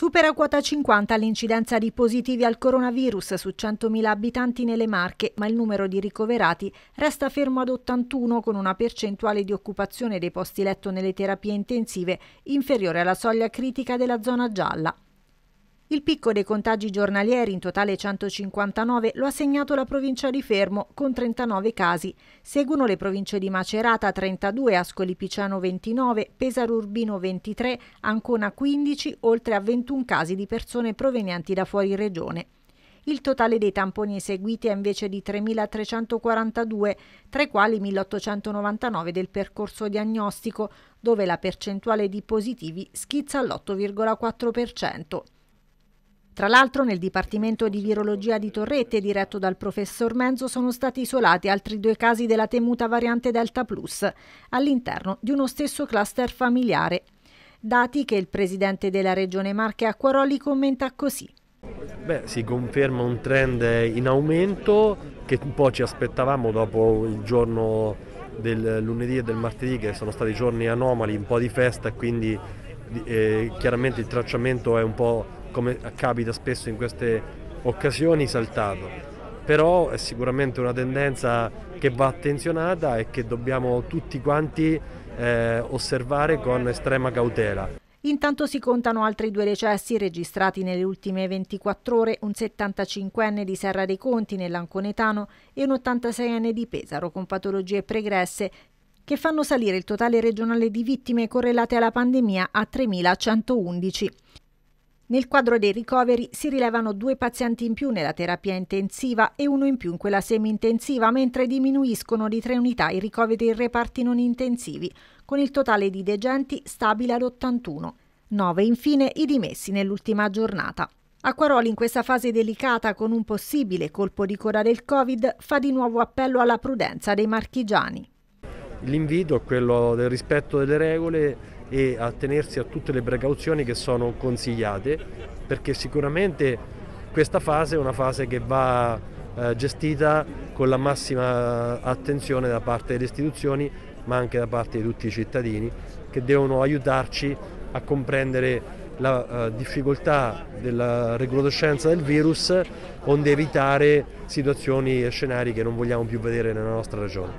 Supera quota 50 l'incidenza di positivi al coronavirus su 100.000 abitanti nelle Marche, ma il numero di ricoverati resta fermo ad 81 con una percentuale di occupazione dei posti letto nelle terapie intensive inferiore alla soglia critica della zona gialla. Il picco dei contagi giornalieri, in totale 159, lo ha segnato la provincia di Fermo con 39 casi. Seguono le province di Macerata 32, Ascoli Piciano 29, Pesaro Urbino 23, Ancona 15, oltre a 21 casi di persone provenienti da fuori regione. Il totale dei tamponi eseguiti è invece di 3.342, tra i quali 1.899 del percorso diagnostico, dove la percentuale di positivi schizza all'8,4%. Tra l'altro nel Dipartimento di Virologia di Torrette, diretto dal professor Menzo, sono stati isolati altri due casi della temuta variante Delta Plus all'interno di uno stesso cluster familiare. Dati che il presidente della regione Marche Acquaroli commenta così. Beh, si conferma un trend in aumento che un po' ci aspettavamo dopo il giorno del lunedì e del martedì che sono stati giorni anomali, un po' di festa e quindi eh, chiaramente il tracciamento è un po' come capita spesso in queste occasioni, saltato. Però è sicuramente una tendenza che va attenzionata e che dobbiamo tutti quanti eh, osservare con estrema cautela. Intanto si contano altri due decessi registrati nelle ultime 24 ore, un 75enne di Serra dei Conti nell'Anconetano e un 86enne di Pesaro con patologie pregresse che fanno salire il totale regionale di vittime correlate alla pandemia a 3.111. Nel quadro dei ricoveri si rilevano due pazienti in più nella terapia intensiva e uno in più in quella semi-intensiva, mentre diminuiscono di tre unità i ricoveri in reparti non intensivi, con il totale di degenti stabile ad 81. 9 infine i dimessi nell'ultima giornata. Acquaroli in questa fase delicata con un possibile colpo di coda del Covid fa di nuovo appello alla prudenza dei marchigiani. L'invito è quello del rispetto delle regole e attenersi a tutte le precauzioni che sono consigliate perché sicuramente questa fase è una fase che va eh, gestita con la massima attenzione da parte delle istituzioni ma anche da parte di tutti i cittadini che devono aiutarci a comprendere la eh, difficoltà della recrudescenza del virus onde evitare situazioni e scenari che non vogliamo più vedere nella nostra regione.